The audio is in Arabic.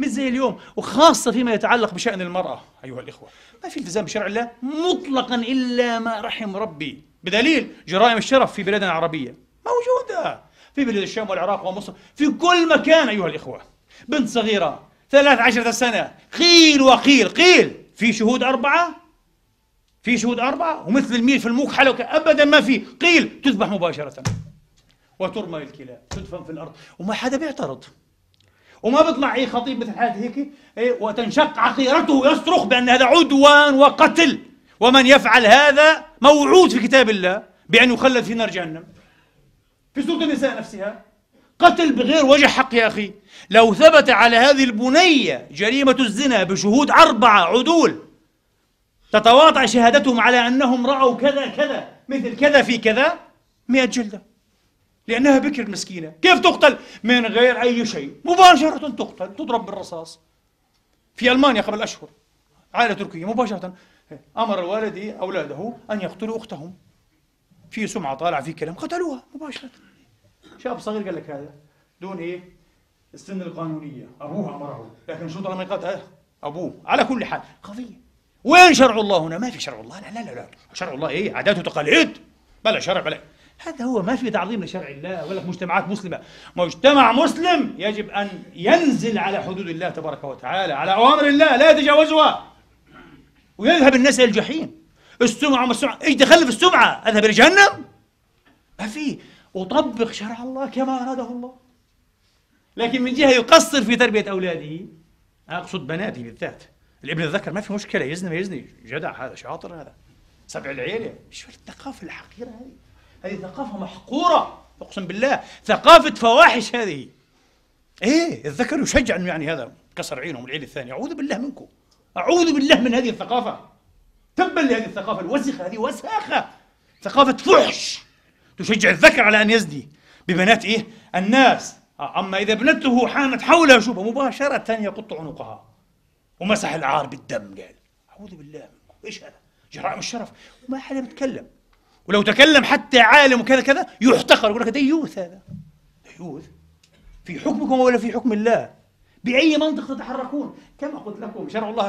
مش زي اليوم وخاصة فيما يتعلق بشأن المرأة أيها الإخوة ما في التزام بشرع الله مطلقا إلا ما رحم ربي بدليل جرائم الشرف في بلادنا العربية موجودة في بلاد الشام والعراق ومصر في كل مكان أيها الإخوة بنت صغيرة ثلاث عشرة سنة قيل وقيل قيل في شهود أربعة في شهود أربعة ومثل الميل في الموك حلقة أبدا ما في قيل تذبح مباشرة وترمى الكلاب تدفن في الأرض وما حدا بيعترض وما بيطلع اي خطيب مثل حالة هيك إيه، وتنشق عقيرته يصرخ بان هذا عدوان وقتل ومن يفعل هذا موعود في كتاب الله بان يخلد في نار جهنم في سوره النساء نفسها قتل بغير وجه حق يا اخي لو ثبت على هذه البنيه جريمه الزنا بشهود اربعه عدول تتواطع شهادتهم على انهم راوا كذا كذا مثل كذا في كذا 100 جلده لأنها بكر مسكينة كيف تقتل؟ من غير أي شيء مباشرة تقتل تضرب بالرصاص في ألمانيا قبل أشهر عائلة تركية مباشرة أمر والدي أولاده أن يقتلوا أختهم في سمعة طالع في كلام قتلوها مباشرة شاب صغير قال لك هذا دون إيه؟ السن القانونية أبوه أمره لكن شو طالما قتل أه، أبوه على كل حال قضية وين شرع الله هنا؟ ما في شرع الله لا لا لا, لا. شرع الله إيه؟ عادات وتقاليد بلا شرع بلا هذا هو ما في تعظيم لشرع الله ولا مجتمعات مسلمة مجتمع مسلم يجب أن ينزل على حدود الله تبارك وتعالى على أوامر الله لا يتجاوزها ويذهب الناس إلى الجحيم السمعة ما السمعة إيش دخل في السمعة أذهب إلى جهنم ما في أطبق شرع الله كما أراده الله لكن من جهة يقصر في تربية أولاده أقصد بناته بالذات الابن الذكر ما في مشكلة يزني ما يزني جدع هذا شاطر هذا سبع العيلة ايش يعني. الثقافة الحقيرة هذه هذه ثقافة محقورة أقسم بالله ثقافة فواحش هذه إيه الذكر يشجع أنه يعني هذا كسر عينهم العين الثانية أعوذ بالله منكم أعوذ بالله من هذه الثقافة تبا لهذه الثقافة الوسخة هذه وساخة ثقافة فحش تشجع الذكر على أن يزني ببنات إيه الناس أما إذا ابنته حانت حولها شبهة مباشرة يقط عنقها ومسح العار بالدم قال أعوذ بالله منكم إيش هذا جرائم الشرف وما حدا بيتكلم ولو تكلم حتى عالم وكذا كذا يحتقر يقول لك ديوث هذا ديوث في حكمكم ولا في حكم الله بأي منطق تتحركون كما قلت لكم شرع الله